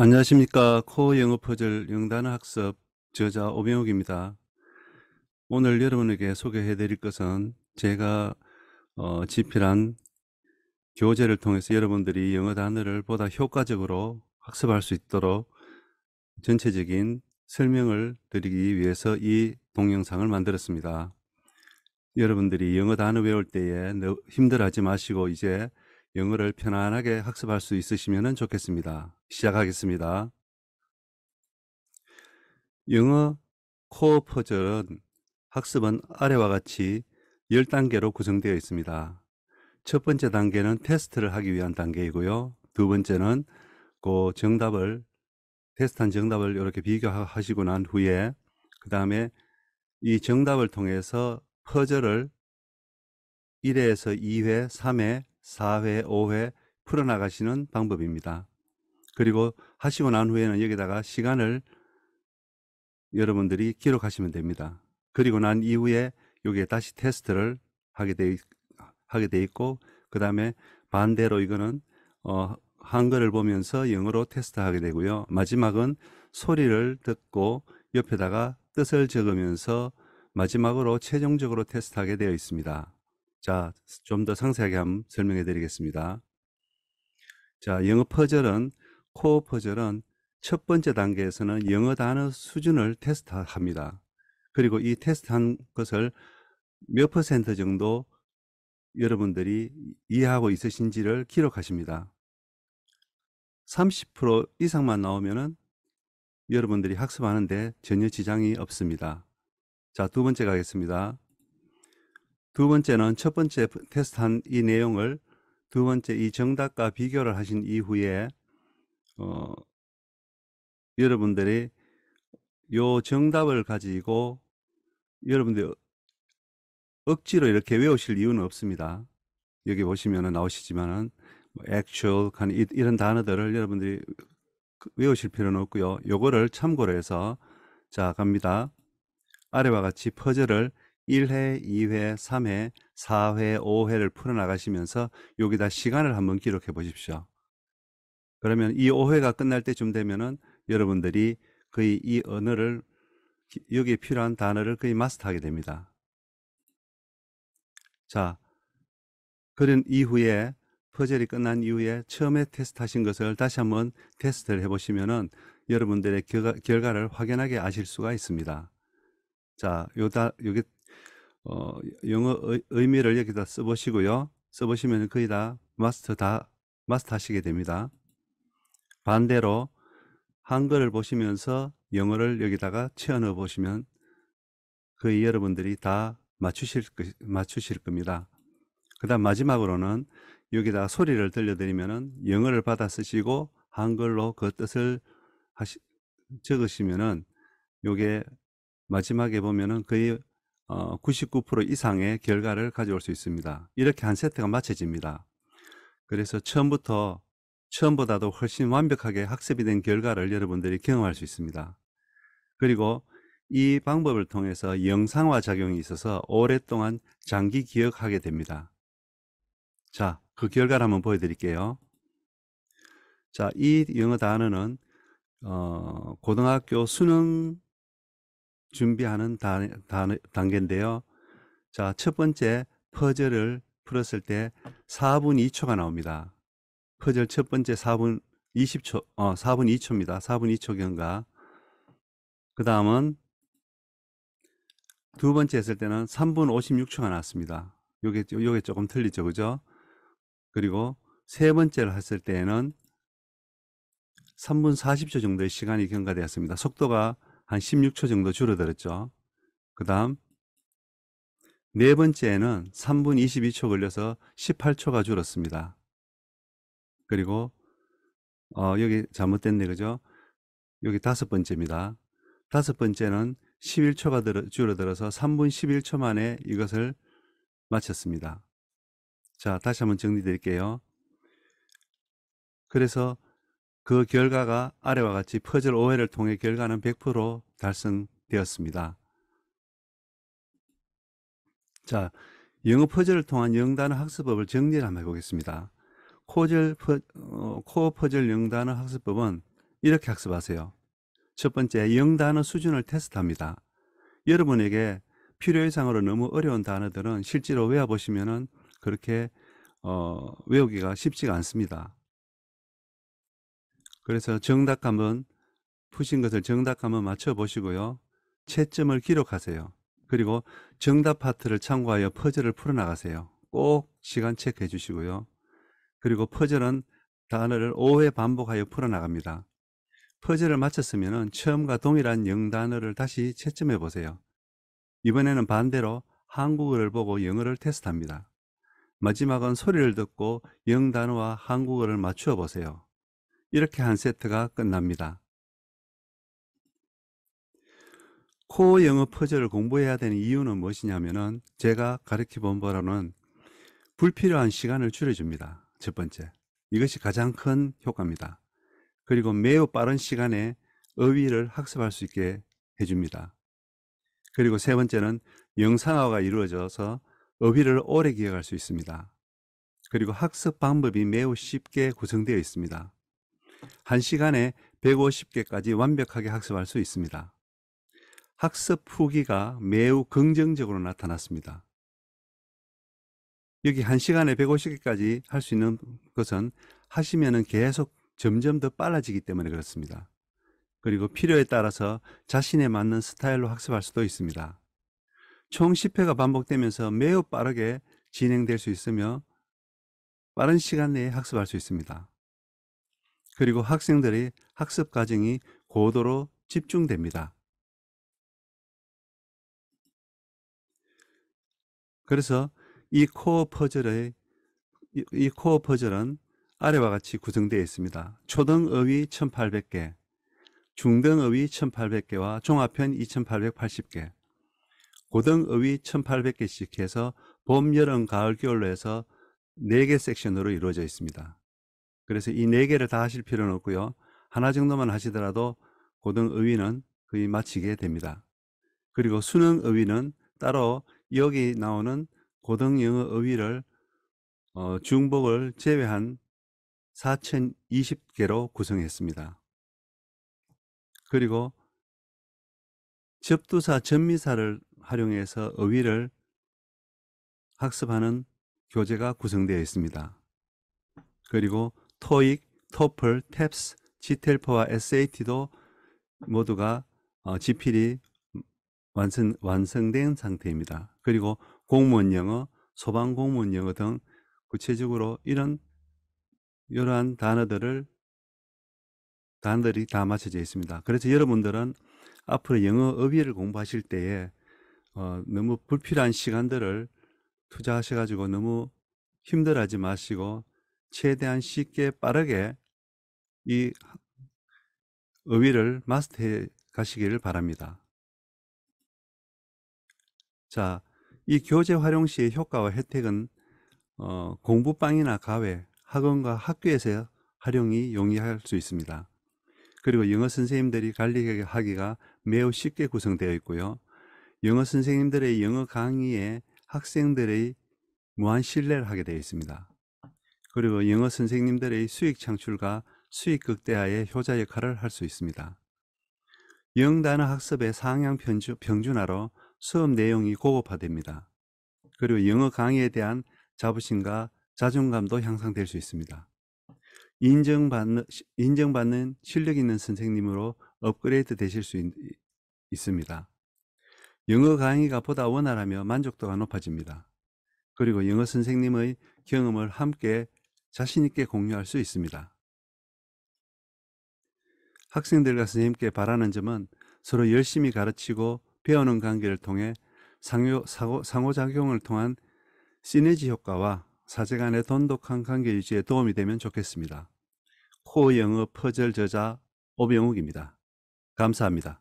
안녕하십니까. 코어 영어 퍼즐 영단어 학습 저자 오병욱입니다. 오늘 여러분에게 소개해 드릴 것은 제가 어, 집필한 교재를 통해서 여러분들이 영어 단어를 보다 효과적으로 학습할 수 있도록 전체적인 설명을 드리기 위해서 이 동영상을 만들었습니다. 여러분들이 영어 단어 외울 때에 힘들어하지 마시고 이제 영어를 편안하게 학습할 수 있으시면 좋겠습니다. 시작하겠습니다. 영어 코어 퍼즐은 학습은 아래와 같이 10단계로 구성되어 있습니다. 첫 번째 단계는 테스트를 하기 위한 단계이고요. 두 번째는 그 정답을 테스트한 정답을 이렇게 비교하시고 난 후에 그 다음에 이 정답을 통해서 퍼즐을 1회에서 2회, 3회, 4회, 5회 풀어나가시는 방법입니다. 그리고 하시고 난 후에는 여기다가 시간을 여러분들이 기록하시면 됩니다. 그리고 난 이후에 여기에 다시 테스트를 하게 돼, 하게 돼 있고, 그 다음에 반대로 이거는, 어, 한글을 보면서 영어로 테스트하게 되고요. 마지막은 소리를 듣고 옆에다가 뜻을 적으면서 마지막으로 최종적으로 테스트하게 되어 있습니다. 자, 좀 더 상세하게 한번 설명해 드리겠습니다. 자, 영어 퍼즐은 코어 퍼즐은 첫 번째 단계에서는 영어 단어 수준을 테스트합니다. 그리고 이 테스트한 것을 몇 퍼센트 정도 여러분들이 이해하고 있으신지를 기록하십니다. 30% 이상만 나오면은 여러분들이 학습하는데 전혀 지장이 없습니다. 자, 두 번째 가겠습니다. 두 번째는 첫 번째 테스트한 이 내용을 두 번째 이 정답과 비교를 하신 이후에 어, 여러분들이 요 정답을 가지고 여러분들 어, 억지로 이렇게 외우실 이유는 없습니다. 여기 보시면 나오시지만은 뭐 actual 이런 단어들을 여러분들이 그 외우실 필요는 없고요. 요거를 참고로 해서 자 갑니다. 아래와 같이 퍼즐을 1회, 2회, 3회, 4회, 5회를 풀어나가시면서 여기다 시간을 한번 기록해 보십시오. 그러면 이오해가 끝날 때쯤 되면은 여러분들이 거의 이 언어를 여기에 필요한 단어를 거의 마스터하게 됩니다. 자, 그런 이후에 퍼즐이 끝난 이후에 처음에 테스트하신 것을 다시 한번 테스트를 해보시면은 여러분들의 결과, 결과를 확연하게 아실 수가 있습니다. 자, 요다 요게 어, 영어 의, 미를 여기다 써보시고요. 써보시면 거의 다 마스터 다 마스터하시게 됩니다. 반대로 한글을 보시면서 영어를 여기다가 채워 넣어 보시면 거의 여러분들이 다 맞추실, 맞추실 겁니다. 그 다음 마지막으로는 여기다 소리를 들려드리면 영어를 받아 쓰시고 한글로 그 뜻을 하시, 적으시면은 요게 마지막에 보면은 거의 어, 99% 이상의 결과를 가져올 수 있습니다. 이렇게 한 세트가 맞춰집니다. 그래서 처음부터 처음보다도 훨씬 완벽하게 학습이 된 결과를 여러분들이 경험할 수 있습니다. 그리고 이 방법을 통해서 영상화 작용이 있어서 오랫동안 장기 기억하게 됩니다. 자, 그 결과를 한번 보여드릴게요. 자, 이 영어 단어는 어, 고등학교 수능 준비하는 단, 단, 단계인데요. 자, 첫 번째 퍼즐을 풀었을 때 4분 2초가 나옵니다. 퍼즐 첫 번째 4분 20초, 어, 4분 2초입니다. 4분 2초경과. 그 다음은 두 번째 했을 때는 3분 56초가 나왔습니다. 요게, 요게 조금 틀리죠. 그죠? 그리고 세 번째를 했을 때에는 3분 40초 정도의 시간이 경과되었습니다. 속도가 한 16초 정도 줄어들었죠. 그 다음, 네 번째에는 3분 22초 걸려서 18초가 줄었습니다. 그리고 어, 여기 잘못됐네 그죠? 여기 다섯 번째입니다. 다섯 번째는 11초가 들어, 줄어들어서 3분 11초 만에 이것을 마쳤습니다. 자, 다시 한번 정리드릴게요. 그래서 그 결과가 아래와 같이 퍼즐 5회를 통해 결과는 100% 달성되었습니다. 자, 영어 퍼즐을 통한 영단어 학습법을 정리를 한번 해보겠습니다. 코질, 어, 코 퍼즐 영단어 학습법은 이렇게 학습하세요. 첫 번째, 영단어 수준을 테스트합니다. 여러분에게 필요 이상으로 너무 어려운 단어들은 실제로 외워보시면은 그렇게 어, 외우기가 쉽지가 않습니다. 그래서 정답 한번 푸신 것을 정답 한번 맞춰보시고요. 채점을 기록하세요. 그리고 정답 파트를 참고하여 퍼즐을 풀어나가세요. 꼭 시간 체크해 주시고요. 그리고 퍼즐은 단어를 5회 반복하여 풀어나갑니다. 퍼즐을 마쳤으면 처음과 동일한 영단어를 다시 채점해 보세요. 이번에는 반대로 한국어를 보고 영어를 테스트합니다. 마지막은 소리를 듣고 영단어와 한국어를 맞추어 보세요. 이렇게 한 세트가 끝납니다. 코어 영어 퍼즐을 공부해야 되는 이유는 무엇이냐면 제가 가르쳐 본 바로는 불필요한 시간을 줄여줍니다. 첫 번째. 이것이 가장 큰 효과입니다. 그리고 매우 빠른 시간에 어휘를 학습할 수 있게 해줍니다. 그리고 세 번째는 영상화가 이루어져서 어휘를 오래 기억할 수 있습니다. 그리고 학습 방법이 매우 쉽게 구성되어 있습니다. 한 시간에 150개까지 완벽하게 학습할 수 있습니다. 학습 후기가 매우 긍정적으로 나타났습니다. 여기 한시간에 150개까지 할 수 있는 것은 하시면은 계속 점점 더 빨라지기 때문에 그렇습니다. 그리고 필요에 따라서 자신에 맞는 스타일로 학습할 수도 있습니다. 총 10회가 반복되면서 매우 빠르게 진행될 수 있으며 빠른 시간 내에 학습할 수 있습니다. 그리고 학생들의 학습 과정이 고도로 집중됩니다. 그래서 이 코어 퍼즐의 이, 코어 퍼즐은 아래와 같이 구성되어 있습니다. 초등어휘 1800개, 중등어휘 1800개와 종합편 2880개, 고등어휘 1800개씩 해서 봄, 여름, 가을, 겨울로 해서 4개 섹션으로 이루어져 있습니다. 그래서 이 4개를 다 하실 필요는 없고요. 하나 정도만 하시더라도 고등어휘는 거의 마치게 됩니다. 그리고 수능어휘는 따로 여기 나오는 고등영어의위를 어, 중복을 제외한 4,020개로 구성했습니다. 그리고 접두사 전미사를 활용해서 어휘를 학습하는 교재가 구성되어 있습니다. 그리고 토익, 토플, 탭스, 지텔퍼와 SAT도 모두가 어, 지필이 완성, 완성된 상태입니다. 그리고 공무원 영어, 소방 공무원 영어 등 구체적으로 이런 이러한 단어들을 단어들이 다 맞춰져 있습니다. 그래서 여러분들은 앞으로 영어 어휘를 공부하실 때에 어, 너무 불필요한 시간들을 투자하셔가지고 너무 힘들어하지 마시고 최대한 쉽게 빠르게 이 어휘를 마스터해 가시기를 바랍니다. 자, 이 교재 활용 시의 효과와 혜택은 어, 공부방이나 가외, 학원과 학교에서 활용이 용이할 수 있습니다. 그리고 영어 선생님들이 관리하기가 매우 쉽게 구성되어 있고요. 영어 선생님들의 영어 강의에 학생들의 무한 신뢰를 하게 되어 있습니다. 그리고 영어 선생님들의 수익 창출과 수익 극대화의 효자 역할을 할 수 있습니다. 영단어 학습의 상향 평준화로 수업 내용이 고급화됩니다. 그리고 영어 강의에 대한 자부심과 자존감도 향상될 수 있습니다. 인정받는, 인정받는 실력 있는 선생님으로 업그레이드 되실 수 있, 있습니다. 영어 강의가 보다 원활하며 만족도가 높아집니다. 그리고 영어 선생님의 경험을 함께 자신있게 공유할 수 있습니다. 학생들과 선생님께 바라는 점은 서로 열심히 가르치고 배우는 관계를 통해 상호, 상호, 상호작용을 통한 시너지 효과와 사제 간의 돈독한 관계 유지에 도움이 되면 좋겠습니다. 코어 영어 퍼즐 저자 오병욱입니다. 감사합니다.